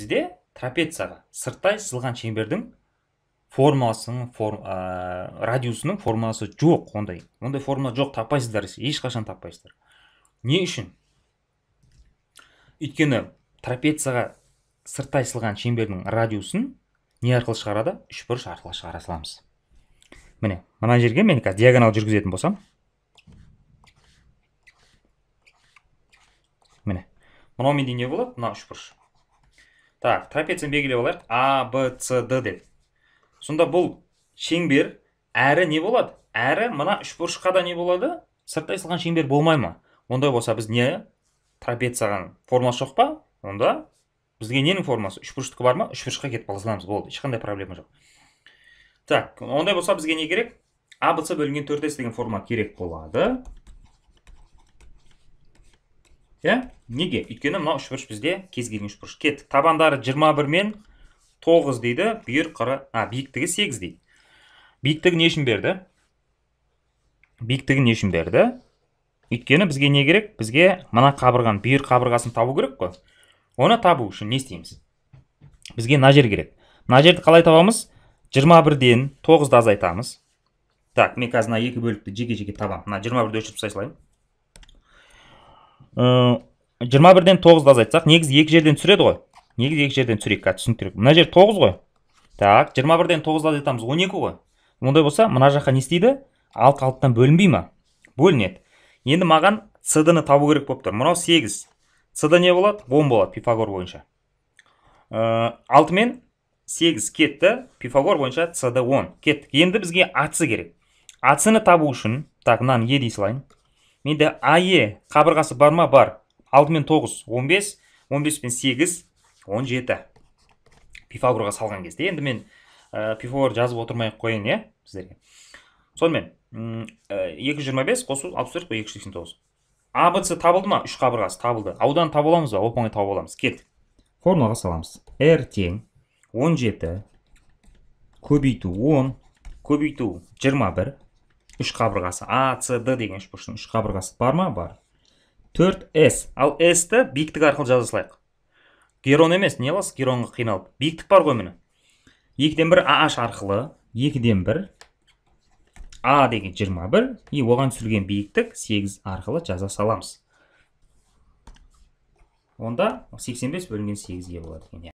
бізде трапецияға сырттай сызылған шеңбердің формуласының радиусының формуласы жоқ ондай ондай формула жоқ таппайсыздар ешқашан таппайсыздар не үшін өйткені трапецияға сырттай сызылған шеңбердің радиусын не арқылы шығарады үшбұрыш арқылы шығара саламыз міне мына жерге мен қазір диагонал жүргізетін болсам міне мынаумен де не болады мына үшбұрыш так трапецияның белгілеп болады а б с д деп сонда бұл шеңбер әрі не болады әрі мына үшбұрышқа да не болады сырттай салған шеңбер болмай ма ондай болса біз не трапецияның формасы жоқ па онда бізге ненің формасы үшбұрыштікі бар ма үшбұрышқа кетіп қала саламыз болды ешқандай проблема жоқ так ондай болса бізге не керек а б бөлінген төрт с деген форма керек болады иә неге өйткені мынау үшбұрыш бізде кез келген үшбұрыш кеттік табандары 21 мен 9 дейді бүйір қыры а биіктігі 8 дейді биіктігі не үшін берді биіктігі не үшін берді өйткені бізге не керек бізге мына қабырғаны бүйір қабырғасын табу керек қой оны табу үшін не істейміз бізге мына жер керек мына жерді қалай табамыз 21-ден 9-ды азайтамыз так мен қазір мына екі бөлікті жеке жеке табамын мына жиырма бірді өшіріп тастай салайын э, жиырма бірден тоғызды азайтсақ негізі екі жерден түсіреді ғой негізі екі жерден түсірейік қазір түсініктірек мына жер тоғыз ғой так жиырма бірден тоғызды азайтамыз он екі ғой ондай болса мына жаққа не істейді алты алтыдан бөлінбей ма бөлінеді енді маған с ны табу керек болып тұр мынау сегіз с не болады он болады пифагор бойынша э, алты мен сегіз кетті пифагор бойынша с д он кеттік енді бізге ац керек ны табу үшін так мынаны е дей салайын менде ае қабырғасы бар ма бар алдымен 9 15 15 пен 8 17 пифагорға салған кезде енді мен ә, пифагор жазып отырмай қойын. қояйын иә, сіздерге сонымен 225, э, қосу 64, төрт екі абц табылды ма 3 қабырғасы табылды аудан таба аламыз ба оп оңай таба аламыз келдік формулаға саламыз R тең 17 жеті көбейту он көбейту жиырма бір үш қабырғасы а д деген үшбұрыштың қабырғасы бар ма бар төрт s ал S-ті биіктік арқылы жаза салайық герон емес не қыласыз геронға қиналып биіктік бар ғой міне екіден бір аш арқылы екіден бір а деген 21 и оған түсірген биіктік 8 арқылы жаза саламыз онда 85 бөлінген 8 болады екен иә.